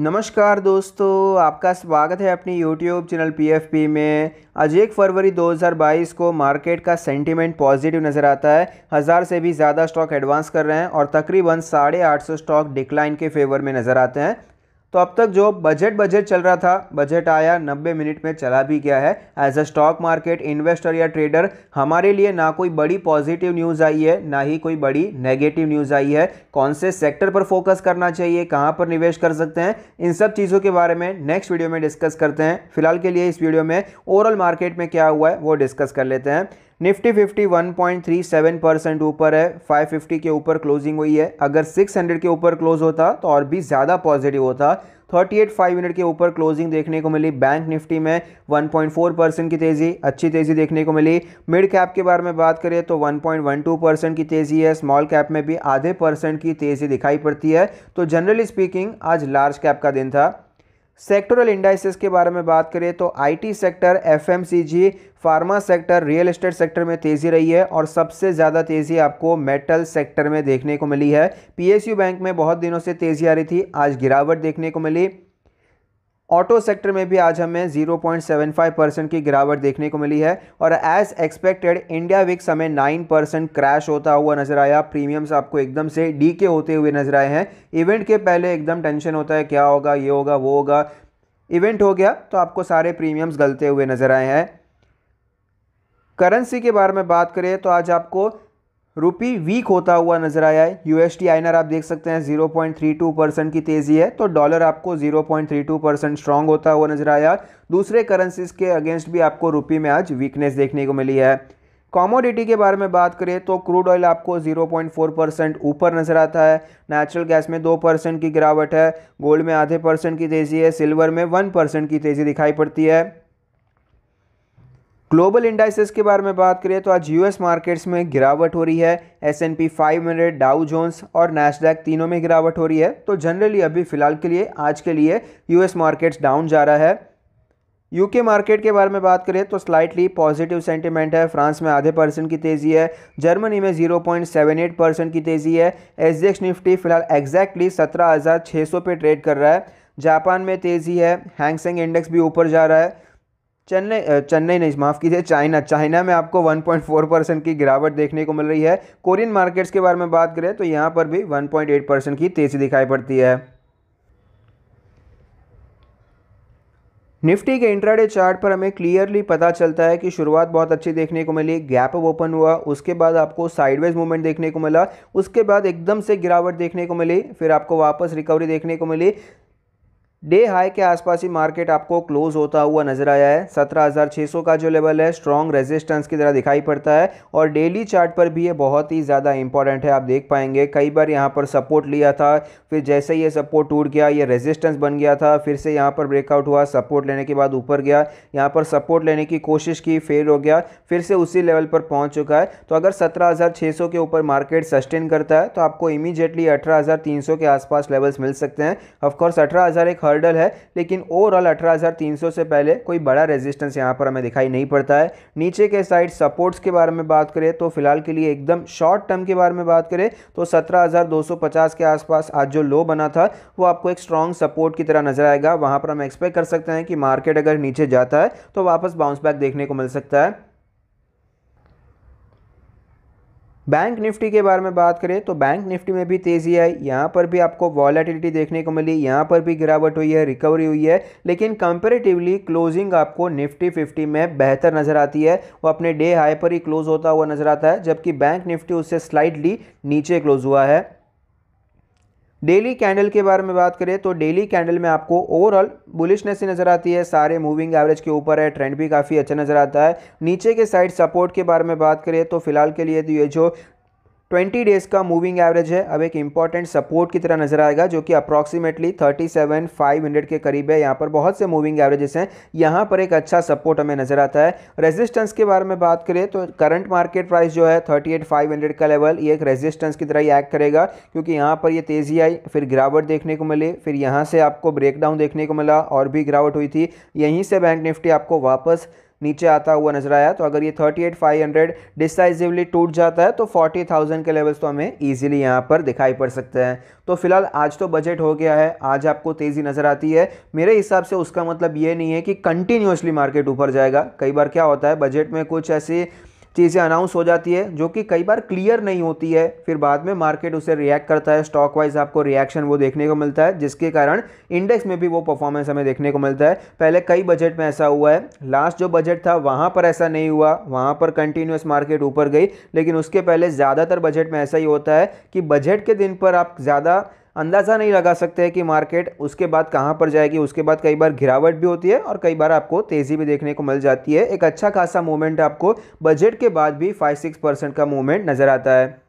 नमस्कार दोस्तों आपका स्वागत है अपनी YouTube चैनल PFP में आज एक फरवरी 2022 को मार्केट का सेंटीमेंट पॉजिटिव नज़र आता है हज़ार से भी ज़्यादा स्टॉक एडवांस कर रहे हैं और तकरीबन साढ़े आठ सौ स्टॉक डिक्लाइन के फेवर में नज़र आते हैं तो अब तक जो बजट बजट चल रहा था बजट आया 90 मिनट में चला भी गया है as a stock market investor या ट्रेडर हमारे लिए ना कोई बड़ी पॉजिटिव न्यूज़ आई है ना ही कोई बड़ी नेगेटिव न्यूज़ आई है कौन से सेक्टर पर फोकस करना चाहिए कहाँ पर निवेश कर सकते हैं इन सब चीज़ों के बारे में नेक्स्ट वीडियो में डिस्कस करते हैं फिलहाल के लिए इस वीडियो में ओवरऑल मार्केट में क्या हुआ है वो डिस्कस कर लेते हैं Nifty fifty one point three seven percent ऊपर है फाइव फिफ्टी के ऊपर क्लोजिंग हुई है अगर सिक्स हंड्रेड के ऊपर क्लोज होता तो और भी ज़्यादा पॉजिटिव होता थर्टी एट फाइव हंड्रेड के ऊपर क्लोजिंग देखने को मिली बैंक निफ्टी में 1.4 परसेंट की तेज़ी अच्छी तेज़ी देखने को मिली मिड कैप के बारे में बात करें तो 1.12 परसेंट की तेज़ी है स्मॉल कैप में भी आधे परसेंट की तेज़ी दिखाई पड़ती है तो जनरली स्पीकिंग आज लार्ज कैप का दिन था सेक्टोरल इंडाइसिस के बारे में बात करें तो IT sector FMCG pharma sector real estate sector में तेज़ी रही है और सबसे ज़्यादा तेज़ी आपको मेटल सेक्टर में देखने को मिली है पीएसयू बैंक में बहुत दिनों से तेज़ी आ रही थी आज गिरावट देखने को मिली ऑटो सेक्टर में भी आज हमें 0.75 परसेंट की गिरावट देखने को मिली है और एज एक्सपेक्टेड इंडिया विक्स हमें 9 परसेंट क्रैश होता हुआ नजर आया प्रीमियम्स आपको एकदम से डी के होते हुए नजर आए हैं इवेंट के पहले एकदम टेंशन होता है क्या होगा ये होगा वो होगा इवेंट हो गया तो आपको सारे प्रीमियम्स गलते हुए नजर आए हैं करेंसी के बारे में बात करें तो आज आपको रुपी वीक होता हुआ नजर आया है यूएसडी आइनर आप देख सकते हैं 0.32 परसेंट की तेज़ी है तो डॉलर आपको 0.32 परसेंट स्ट्रांग होता हुआ नजर आया दूसरे करेंसीज के अगेंस्ट भी आपको रुपी में आज वीकनेस देखने को मिली है कॉमोडिटी के बारे में बात करें तो क्रूड ऑयल आपको 0.4 परसेंट ऊपर नजर आता है नेचुरल गैस में दो परसेंट की गिरावट है गोल्ड में आधे परसेंट की तेज़ी है सिल्वर में वन परसेंट की तेज़ी दिखाई पड़ती है ग्लोबल इंडाइसेस के बारे में बात करें तो आज यूएस मार्केट्स में गिरावट हो रही है S and P five hundred Dow Jones और नैसडैक तीनों में गिरावट हो रही है तो जनरली अभी फ़िलहाल के लिए आज के लिए यूएस मार्केट्स डाउन जा रहा है यूके मार्केट के बारे में बात करें तो स्लाइटली पॉजिटिव सेंटिमेंट है फ्रांस में आधे परसेंट की तेज़ी है जर्मनी में 0.78 परसेंट की तेज़ी है एस निफ्टी फिलहाल एग्जैक्टली सौ पे ट्रेड कर रहा है जापान में तेज़ी है हैंगसेंग इंडेक्स भी ऊपर जा रहा है चेन्नई चेन्नई नहीं माफ़ कीजिए चाइना चाइना में आपको 1.4 परसेंट की गिरावट देखने को मिल रही है कोरियन मार्केट्स के बारे में बात करें तो यहाँ पर भी 1.8 परसेंट की तेज़ी दिखाई पड़ती है निफ्टी के इंट्राडे चार्ट पर हमें क्लियरली पता चलता है कि शुरुआत बहुत अच्छी देखने को मिली गैप ओपन हुआ उसके बाद आपको साइडवेज मूवमेंट देखने को मिला उसके बाद एकदम से गिरावट देखने को मिली फिर आपको वापस रिकवरी देखने को मिली डे हाई के आसपास ही मार्केट आपको क्लोज होता हुआ नजर आया है 17,600 का जो लेवल है स्ट्रॉन्ग रेजिस्टेंस की तरह दिखाई पड़ता है और डेली चार्ट पर भी ये बहुत ही ज़्यादा इंपॉर्टेंट है आप देख पाएंगे कई बार यहाँ पर सपोर्ट लिया था फिर जैसे ये सपोर्ट टूट गया ये रेजिस्टेंस बन गया था फिर से यहाँ पर ब्रेकआउट हुआ सपोर्ट लेने के बाद ऊपर गया यहाँ पर सपोर्ट लेने की कोशिश की फेल हो गया फिर से उसी लेवल पर पहुँच चुका है तो अगर सत्रह के ऊपर मार्केट सस्टेन करता है तो आपको इमीजिएटली अठारह के आसपास लेवल्स मिल सकते हैं ऑफकोर्स अठारह हज़ार एक हर्डल है लेकिन ओवरऑल 18,300 से पहले कोई बड़ा रेजिस्टेंस यहाँ पर हमें दिखाई नहीं पड़ता है नीचे के साइड सपोर्ट्स के बारे में बात करें तो फिलहाल के लिए एकदम शॉर्ट टर्म के बारे में बात करें तो 17,250 के आसपास आज जो लो बना था वो आपको एक स्ट्रॉन्ग सपोर्ट की तरह नजर आएगा वहाँ पर हम एक्सपेक्ट कर सकते हैं कि मार्केट अगर नीचे जाता है तो वापस बाउंस बैक देखने को मिल सकता है बैंक निफ्टी के बारे में बात करें तो बैंक निफ्टी में भी तेज़ी आई यहाँ पर भी आपको वॉलेटिलिटी देखने को मिली यहाँ पर भी गिरावट हुई है रिकवरी हुई है लेकिन कंपेरेटिवली क्लोजिंग आपको निफ्टी 50 में बेहतर नज़र आती है वो अपने डे हाई पर ही क्लोज होता हुआ नज़र आता है जबकि बैंक निफ्टी उससे स्लाइडली नीचे क्लोज हुआ है डेली कैंडल के बारे में बात करें तो डेली कैंडल में आपको ओवरऑल बुलिशनेस ही नज़र आती है सारे मूविंग एवरेज के ऊपर है ट्रेंड भी काफ़ी अच्छा नज़र आता है नीचे के साइड सपोर्ट के बारे में बात करें तो फिलहाल के लिए तो ये जो 20 डेज़ का मूविंग एवरेज है अब एक इंपॉर्टेंट सपोर्ट की तरह नजर आएगा जो कि अप्रॉक्सीमेटली 37,500 के करीब है यहाँ पर बहुत से मूविंग एवरेजेस हैं यहाँ पर एक अच्छा सपोर्ट हमें नजर आता है रेजिस्टेंस के बारे में बात करें तो करंट मार्केट प्राइस जो है 38,500 का लेवल ये एक रेजिस्टेंस की तरह ही एक्ट करेगा क्योंकि यहाँ पर ये तेज़ी आई फिर गिरावट देखने को मिली फिर यहाँ से आपको ब्रेकडाउन देखने को मिला और भी गिरावट हुई थी यहीं से बैंक निफ्टी आपको वापस नीचे आता हुआ नजर आया तो अगर ये thirty eight five hundred decisively टूट जाता है तो फोर्टी थाउजेंड के लेवल्स तो हमें ईजिली यहाँ पर दिखाई पड़ सकते हैं तो फिलहाल आज तो बजट हो गया है आज आपको तेज़ी नज़र आती है मेरे हिसाब से उसका मतलब ये नहीं है कि कंटिन्यूसली मार्केट ऊपर जाएगा कई बार क्या होता है बजट में कुछ ऐसी चीज़ें अनाउंस हो जाती है जो कि कई बार क्लियर नहीं होती है फिर बाद में मार्केट उसे रिएक्ट करता है स्टॉक वाइज आपको रिएक्शन वो देखने को मिलता है जिसके कारण इंडेक्स में भी वो परफॉर्मेंस हमें देखने को मिलता है पहले कई बजट में ऐसा हुआ है लास्ट जो बजट था वहाँ पर ऐसा नहीं हुआ वहाँ पर कंटिन्यूस मार्केट ऊपर गई लेकिन उसके पहले ज़्यादातर बजट में ऐसा ही होता है कि बजट के दिन पर आप ज़्यादा अंदाज़ा नहीं लगा सकते हैं कि मार्केट उसके बाद कहाँ पर जाएगी उसके बाद कई बार गिरावट भी होती है और कई बार आपको तेज़ी भी देखने को मिल जाती है एक अच्छा खासा मूवमेंट आपको बजट के बाद भी फाइव सिक्स परसेंट का मूवमेंट नज़र आता है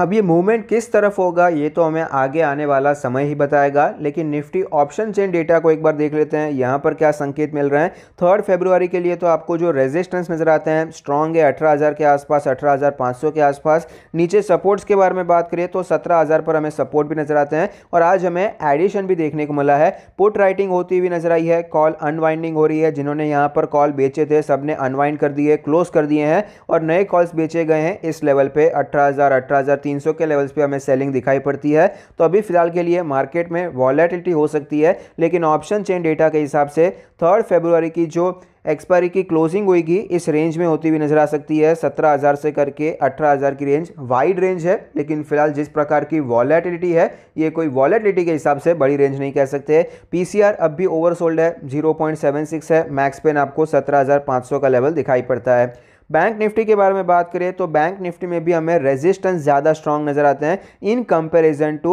अब ये मूवमेंट किस तरफ होगा ये तो हमें आगे आने वाला समय ही बताएगा लेकिन निफ्टी ऑप्शन चेन डेटा को एक बार देख लेते हैं यहाँ पर क्या संकेत मिल रहे हैं थर्ड फेब्रुवरी के लिए तो आपको जो रेजिस्टेंस नज़र आते हैं स्ट्रॉन्ग है अठारह के आसपास अठारह के आसपास नीचे सपोर्ट्स के बारे में बात करें तो सत्रह पर हमें सपोर्ट भी नज़र आते हैं और आज हमें एडिशन भी देखने को मिला है पुट राइटिंग होती हुई नज़र आई है कॉल अनवाइंडिंग हो रही है जिन्होंने यहाँ पर कॉल बेचे थे सब ने अनवाइंड कर दिए क्लोज कर दिए हैं और नए कॉल्स बेचे गए हैं इस लेवल पर अठारह हज़ार 300 के लेवल्स पे हमें सेलिंग दिखाई पड़ती है तो अभी फिलहाल के लिए मार्केट में वॉलेटिलिटी हो सकती है लेकिन ऑप्शन चेन डेटा के हिसाब से थर्ड फेब्रुवरी की जो एक्सपायरी की क्लोजिंग होगी इस रेंज में होती हुई नज़र आ सकती है 17,000 से करके 18,000 की रेंज वाइड रेंज है लेकिन फिलहाल जिस प्रकार की वॉलेटिलिटी है ये कोई वॉलेटिलिटी के हिसाब से बड़ी रेंज नहीं कह सकते पीसीआर अब भी ओवरसोल्ड है 0.76 है मैक्स पेन आपको 17,500 का लेवल दिखाई पड़ता है बैंक निफ्टी के बारे में बात करें तो बैंक निफ्टी में भी हमें रेजिस्टेंस ज़्यादा स्ट्रांग नज़र आते हैं in comparison to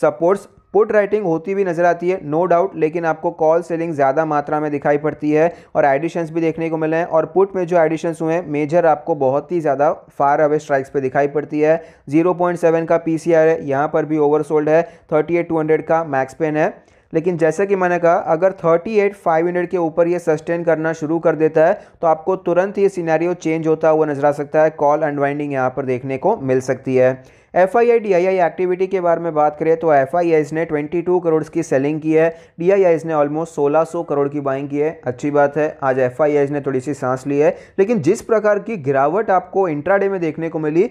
supports put writing होती भी नजर आती है नो no डाउट लेकिन आपको कॉल सेलिंग ज़्यादा मात्रा में दिखाई पड़ती है और एडिशंस भी देखने को मिले हैं और पुट में जो एडिशंस हुए हैं मेजर आपको बहुत ही ज़्यादा फार अवे स्ट्राइक्स पे दिखाई पड़ती है 0.7 का पीसीआर है यहाँ पर भी ओवरसोल्ड है 38200 का मैक्स पेन है लेकिन जैसा कि मैंने कहा अगर 38 500 के ऊपर ये सस्टेन करना शुरू कर देता है तो आपको तुरंत ये सिनेरियो चेंज होता हुआ नजर आ सकता है कॉल अनवाइंडिंग यहाँ पर देखने को मिल सकती है F I I D I I activity के बारे में बात करें तो एफ आई ने 22 करोड़ की सेलिंग की है डी आई आईज ने ऑलमोस्ट 1600 करोड़ की बाइंग की है अच्छी बात है आज एफ आई आईज ने थोड़ी सी सांस ली है लेकिन जिस प्रकार की गिरावट आपको इंट्राडे में देखने को मिली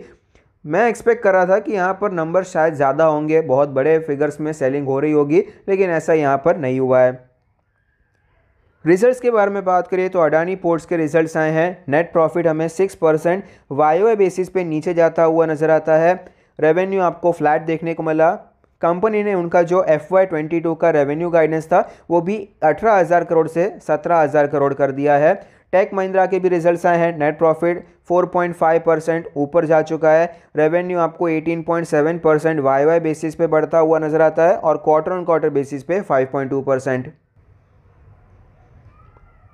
मैं एक्सपेक्ट कर रहा था कि यहाँ पर नंबर शायद ज़्यादा होंगे बहुत बड़े फिगर्स में सेलिंग हो रही होगी लेकिन ऐसा यहाँ पर नहीं हुआ है रिजल्ट्स के बारे में बात करें तो अडानी पोर्ट्स के रिजल्ट्स आए हैं नेट प्रॉफिट हमें सिक्स परसेंट वायो बेसिस पे नीचे जाता हुआ नज़र आता है रेवेन्यू आपको फ्लैट देखने को मिला कंपनी ने उनका जो एफ वाई ट्वेंटी टू का रेवेन्यू गाइडेंस था वो भी अठारह हज़ार करोड़ से सत्रह हज़ार करोड़ कर दिया है टेक महिंद्रा के भी रिजल्ट्स आए हैं नेट प्रॉफिट 4.5 परसेंट ऊपर जा चुका है रेवेन्यू आपको 18.7 परसेंट वाई वाई बेसिस पे बढ़ता हुआ नजर आता है और क्वार्टर ऑन क्वार्टर बेसिस पे 5.2 परसेंट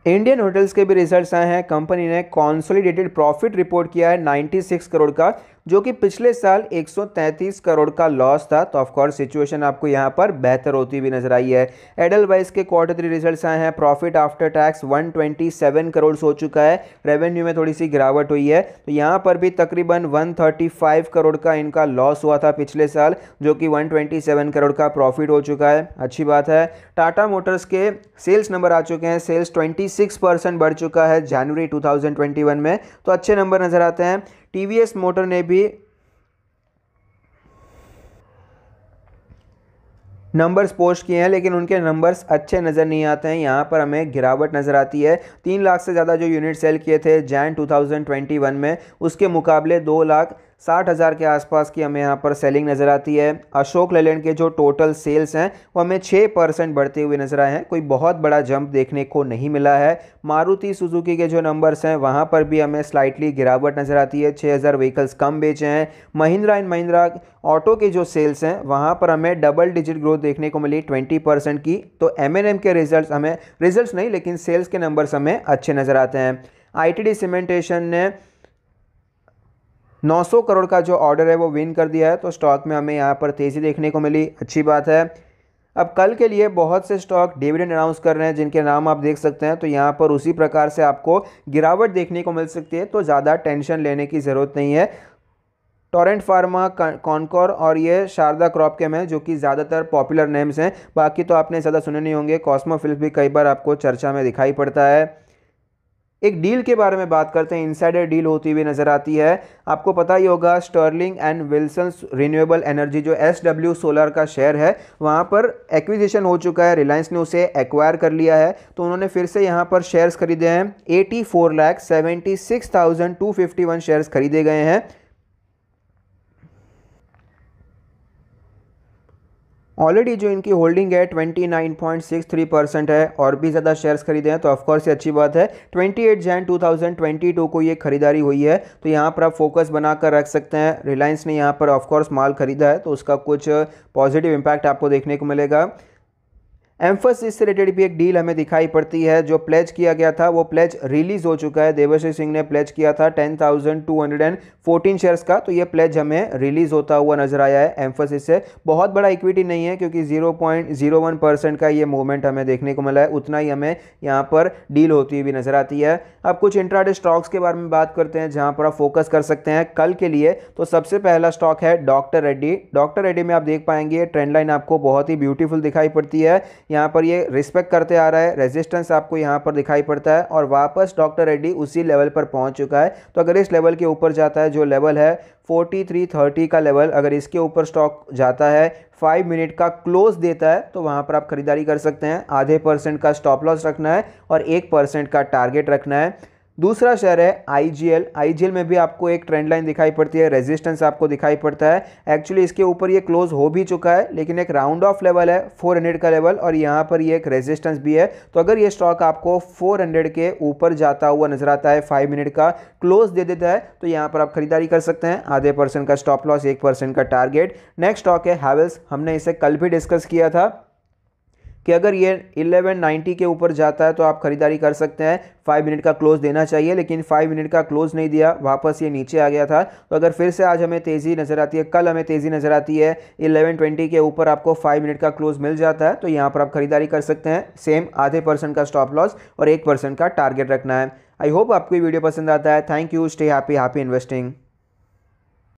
इंडियन होटल्स के भी रिजल्ट्स आए हैं कंपनी ने कॉन्सोलिडेटेड प्रॉफिट रिपोर्ट किया है 96 करोड़ का जो कि पिछले साल 133 करोड़ का लॉस था तो ऑफकोर्स सिचुएशन आपको यहाँ पर बेहतर होती हुई नजर आई है एडल वाइज के क्वार्टर थ्री रिजल्ट आए हैं प्रॉफिट आफ्टर टैक्स 127 करोड़ हो चुका है रेवेन्यू में थोड़ी सी गिरावट हुई है तो यहाँ पर भी तकरीबन 135 करोड़ का इनका लॉस हुआ था पिछले साल जो कि वन करोड़ का प्रॉफिट हो चुका है अच्छी बात है टाटा मोटर्स के सेल्स नंबर आ चुके हैं सेल्स ट्वेंटी परसेंट बढ़ चुका है जनवरी टू में तो अच्छे नंबर नज़र आते हैं टीवीएस मोटर ने भी नंबर्स पोस्ट किए हैं लेकिन उनके नंबर्स अच्छे नज़र नहीं आते हैं यहाँ पर हमें गिरावट नज़र आती है तीन लाख से ज़्यादा जो यूनिट सेल किए थे जैन 2021 में उसके मुकाबले दो लाख साठ हज़ार के आसपास की हमें यहाँ पर सेलिंग नज़र आती है अशोक लेलैंड के जो टोटल सेल्स हैं वो हमें छः परसेंट बढ़ते हुए नज़र आए हैं कोई बहुत बड़ा जंप देखने को नहीं मिला है मारुति सुजुकी के जो नंबर्स हैं वहाँ पर भी हमें स्लाइटली गिरावट नज़र आती है छः हज़ार व्हीकल्स कम बेचे हैं महिंद्रा एंड महिंद्रा ऑटो के जो सेल्स हैं वहाँ पर हमें डबल डिजिट ग्रोथ देखने को मिली ट्वेंटी परसेंट की तो एम के रिजल्ट हमें रिजल्ट नहीं लेकिन सेल्स के नंबर्स हमें अच्छे नज़र आते हैं आई सीमेंटेशन ने 900 करोड़ का जो ऑर्डर है वो विन कर दिया है तो स्टॉक में हमें यहाँ पर तेज़ी देखने को मिली अच्छी बात है अब कल के लिए बहुत से स्टॉक डिविडेंड अनाउंस कर रहे हैं जिनके नाम आप देख सकते हैं तो यहाँ पर उसी प्रकार से आपको गिरावट देखने को मिल सकती है तो ज़्यादा टेंशन लेने की ज़रूरत नहीं है टोरेंट फार्मा कॉनकॉर और ये शारदा क्रॉप के है जो कि ज़्यादातर पॉपुलर नेम्स हैं बाकी तो आपने ज़्यादा सुने नहीं होंगे कॉस्मोफिल्स भी कई बार आपको चर्चा में दिखाई पड़ता है एक डील के बारे में बात करते हैं इनसाइडर डील होती हुई नज़र आती है आपको पता ही होगा Sterling and Wilson renewable energy जो एस डब्ल्यू सोलर का शेयर है वहाँ पर एक्विजिशन हो चुका है रिलायंस ने उसे एक्वायर कर लिया है तो उन्होंने फिर से यहाँ पर शेयर्स खरीदे हैं eighty four lakh seventy six thousand two fifty one shares खरीदे गए हैं ऑलरेडी जो इनकी होल्डिंग है 29.63 परसेंट है और भी ज़्यादा शेयर्स खरीदे हैं तो ऑफकोर्स ये अच्छी बात है 28 जैन 2022 को ये खरीदारी हुई है तो यहाँ पर आप फोकस बनाकर रख सकते हैं रिलायंस ने यहाँ पर ऑफकोर्स माल खरीदा है तो उसका कुछ पॉजिटिव इम्पैक्ट आपको देखने को मिलेगा एम्फोसिस से रिलेटेड भी एक डील हमें दिखाई पड़ती है जो प्लेज किया गया था वो प्लेज रिलीज हो चुका है देवश्री सिंह ने प्लेज किया था ten thousand two hundred and fourteen shares का तो ये प्लेज हमें रिलीज होता हुआ नजर आया है एम्फोसिस से बहुत बड़ा इक्विटी नहीं है क्योंकि zero point zero one percent का ये मूवमेंट हमें देखने को मिला है उतना ही हमें यहाँ पर डील होती हुई नजर आती है अब कुछ इंट्राडे स्टॉक्स के बारे में बात करते हैं जहाँ पर आप फोकस कर सकते हैं कल के लिए तो सबसे पहला स्टॉक है डॉक्टर रेड्डी डॉक्टर रेड्डी में आप देख पाएंगे ट्रेंड लाइन आपको बहुत ही ब्यूटीफुल दिखाई पड़ती है यहाँ पर ये रिस्पेक्ट करते आ रहा है रेजिस्टेंस आपको यहाँ पर दिखाई पड़ता है और वापस डॉक्टर रेड्डी उसी लेवल पर पहुँच चुका है तो अगर इस लेवल के ऊपर जाता है जो लेवल है 4330 का लेवल अगर इसके ऊपर स्टॉक जाता है फाइव मिनट का क्लोज देता है तो वहाँ पर आप खरीदारी कर सकते हैं आधे परसेंट का स्टॉप लॉस रखना है और एक परसेंट का टारगेट रखना है दूसरा शहर है आईजीएल आईजीएल में भी आपको एक ट्रेंड लाइन दिखाई पड़ती है रेजिस्टेंस आपको दिखाई पड़ता है एक्चुअली इसके ऊपर ये क्लोज हो भी चुका है लेकिन एक राउंड ऑफ लेवल है 400 का लेवल और यहाँ पर ये एक रेजिस्टेंस भी है तो अगर ये स्टॉक आपको 400 के ऊपर जाता हुआ नजर आता है फाइव मिनट का क्लोज दे देता है तो यहाँ पर आप खरीदारी कर सकते हैं आधे परसेंट का स्टॉप लॉस एक परसेंट का टारगेट नेक्स्ट स्टॉक है हैवल्स हमने इसे कल भी डिस्कस किया था कि अगर ये 1190 के ऊपर जाता है तो आप ख़रीदारी कर सकते हैं फाइव मिनट का क्लोज़ देना चाहिए लेकिन फाइव मिनट का क्लोज़ नहीं दिया वापस ये नीचे आ गया था तो अगर फिर से आज हमें तेज़ी नज़र आती है कल हमें तेज़ी नज़र आती है 1120 के ऊपर आपको फाइव मिनट का क्लोज़ मिल जाता है तो यहाँ पर आप ख़रीदारी कर सकते हैं सेम आधे परसेंट का स्टॉप लॉस और एक का टारगेट रखना है आई होप आपको वीडियो पसंद आता है thank you stay happy happy investing